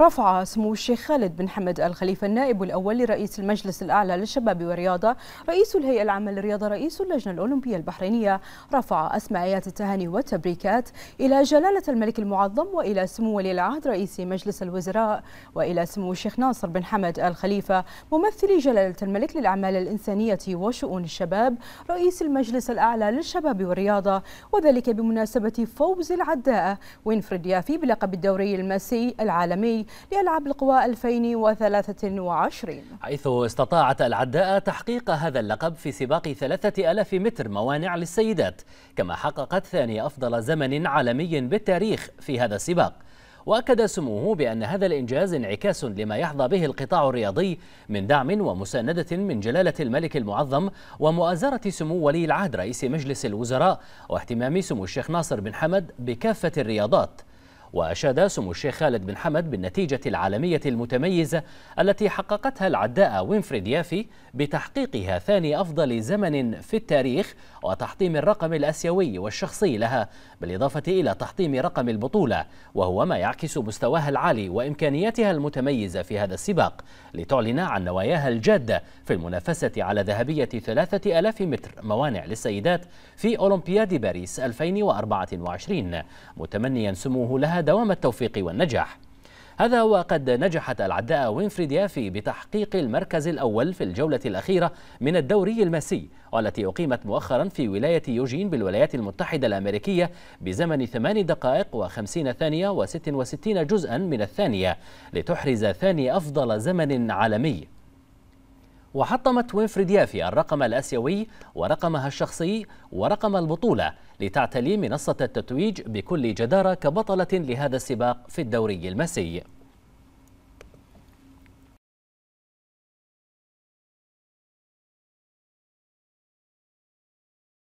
رفع سمو الشيخ خالد بن حمد الخليفة النائب الأول لرئيس المجلس الأعلى للشباب والرياضة رئيس الهيئة العامة للرياضة رئيس اللجنة الأولمبية البحرينية رفع أسمعيات التهاني والتبريكات إلى جلالة الملك المعظم وإلى سمو ولي العهد رئيس مجلس الوزراء وإلى سمو الشيخ ناصر بن حمد الخليفة ممثل جلالة الملك للأعمال الإنسانية وشؤون الشباب رئيس المجلس الأعلى للشباب والرياضة وذلك بمناسبة فوز العداء وينفرد يافي بلقب الدوري الماسي العالمي لألعاب القوى 2023 حيث استطاعت العداء تحقيق هذا اللقب في سباق 3000 متر موانع للسيدات كما حققت ثاني أفضل زمن عالمي بالتاريخ في هذا السباق وأكد سموه بأن هذا الإنجاز انعكاس لما يحظى به القطاع الرياضي من دعم ومساندة من جلالة الملك المعظم ومؤازرة سمو ولي العهد رئيس مجلس الوزراء واهتمام سمو الشيخ ناصر بن حمد بكافة الرياضات وأشاد سمو الشيخ خالد بن حمد بالنتيجة العالمية المتميزة التي حققتها العداء وينفريد يافي بتحقيقها ثاني أفضل زمن في التاريخ وتحطيم الرقم الأسيوي والشخصي لها بالإضافة إلى تحطيم رقم البطولة وهو ما يعكس مستواها العالي وإمكانياتها المتميزة في هذا السباق لتعلن عن نواياها الجادة في المنافسة على ذهبية 3000 متر موانع للسيدات في أولمبياد باريس 2024 متمنيا سموه لها دوام التوفيق والنجاح هذا وقد نجحت العداء وينفريد يافي بتحقيق المركز الأول في الجولة الأخيرة من الدوري الماسي والتي أقيمت مؤخرا في ولاية يوجين بالولايات المتحدة الأمريكية بزمن 8 دقائق و50 ثانية و66 جزءا من الثانية لتحرز ثاني أفضل زمن عالمي وحطمت وينفري ديافي الرقم الآسيوي ورقمها الشخصي ورقم البطولة لتعتلي منصة التتويج بكل جدارة كبطلة لهذا السباق في الدوري المسي